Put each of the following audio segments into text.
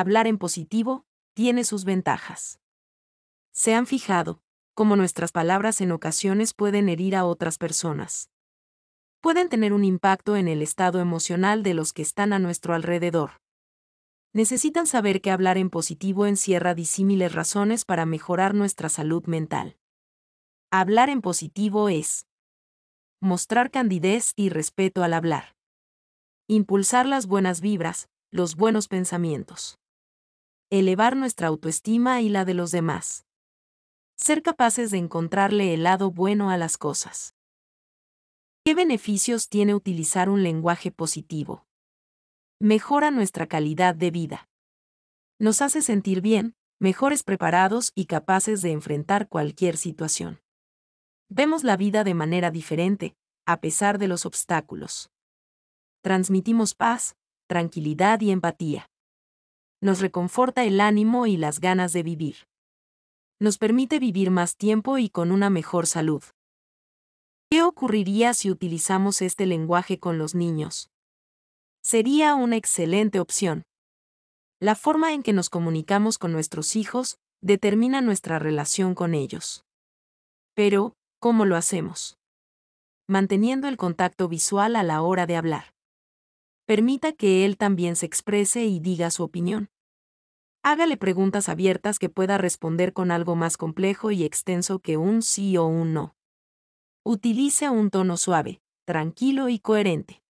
Hablar en positivo tiene sus ventajas. Se han fijado, como nuestras palabras en ocasiones pueden herir a otras personas. Pueden tener un impacto en el estado emocional de los que están a nuestro alrededor. Necesitan saber que hablar en positivo encierra disímiles razones para mejorar nuestra salud mental. Hablar en positivo es mostrar candidez y respeto al hablar. Impulsar las buenas vibras, los buenos pensamientos elevar nuestra autoestima y la de los demás. Ser capaces de encontrarle el lado bueno a las cosas. ¿Qué beneficios tiene utilizar un lenguaje positivo? Mejora nuestra calidad de vida. Nos hace sentir bien, mejores preparados y capaces de enfrentar cualquier situación. Vemos la vida de manera diferente, a pesar de los obstáculos. Transmitimos paz, tranquilidad y empatía nos reconforta el ánimo y las ganas de vivir. Nos permite vivir más tiempo y con una mejor salud. ¿Qué ocurriría si utilizamos este lenguaje con los niños? Sería una excelente opción. La forma en que nos comunicamos con nuestros hijos determina nuestra relación con ellos. Pero, ¿cómo lo hacemos? Manteniendo el contacto visual a la hora de hablar permita que él también se exprese y diga su opinión. Hágale preguntas abiertas que pueda responder con algo más complejo y extenso que un sí o un no. Utilice un tono suave, tranquilo y coherente.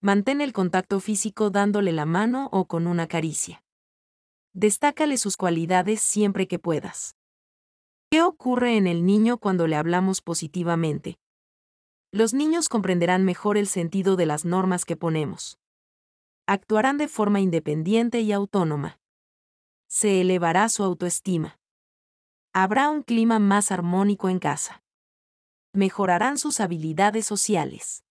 Mantén el contacto físico dándole la mano o con una caricia. Destácale sus cualidades siempre que puedas. ¿Qué ocurre en el niño cuando le hablamos positivamente, los niños comprenderán mejor el sentido de las normas que ponemos. Actuarán de forma independiente y autónoma. Se elevará su autoestima. Habrá un clima más armónico en casa. Mejorarán sus habilidades sociales.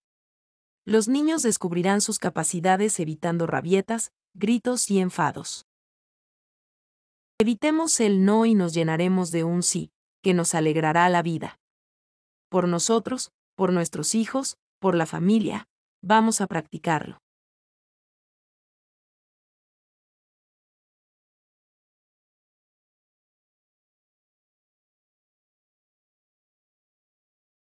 Los niños descubrirán sus capacidades evitando rabietas, gritos y enfados. Evitemos el no y nos llenaremos de un sí, que nos alegrará la vida. Por nosotros, por nuestros hijos, por la familia. Vamos a practicarlo.